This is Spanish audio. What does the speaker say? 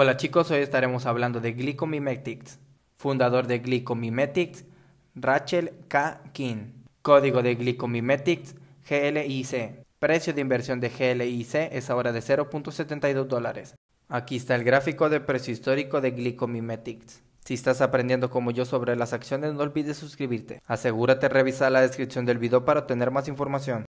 Hola chicos, hoy estaremos hablando de Glicomimetics, Fundador de Glicomimetics, Rachel K. King. Código de Glicomimetics, GLIC. Precio de inversión de GLIC es ahora de 0.72 dólares. Aquí está el gráfico de precio histórico de Glicomimetics. Si estás aprendiendo como yo sobre las acciones, no olvides suscribirte. Asegúrate de revisar la descripción del video para obtener más información.